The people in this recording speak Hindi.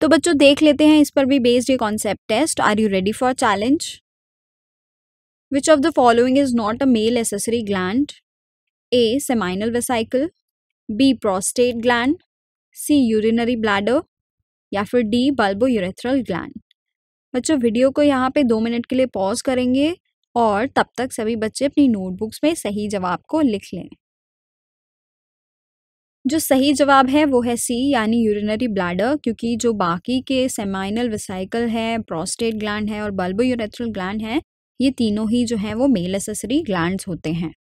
तो बच्चों देख लेते हैं इस पर भी बेस्ड ये concept test are you ready for challenge which of the following is not a male accessory gland A seminal vesicle B prostate gland C urinary bladder या फिर डी बल्बो यूरेथ्रल ग्लैंड बच्चों वीडियो को यहाँ पे दो मिनट के लिए पॉज करेंगे और तब तक सभी बच्चे अपनी नोटबुक्स में सही जवाब को लिख लें जो सही जवाब है वो है सी यानी यूरिनरी ब्लैडर क्योंकि जो बाकी के सेमाइनल विसाइकल है प्रोस्टेट ग्लैंड है और बल्बो यूरेथ्रल ग्लैंड है ये तीनों ही जो है वो मेल एसेसरी ग्लैंड होते हैं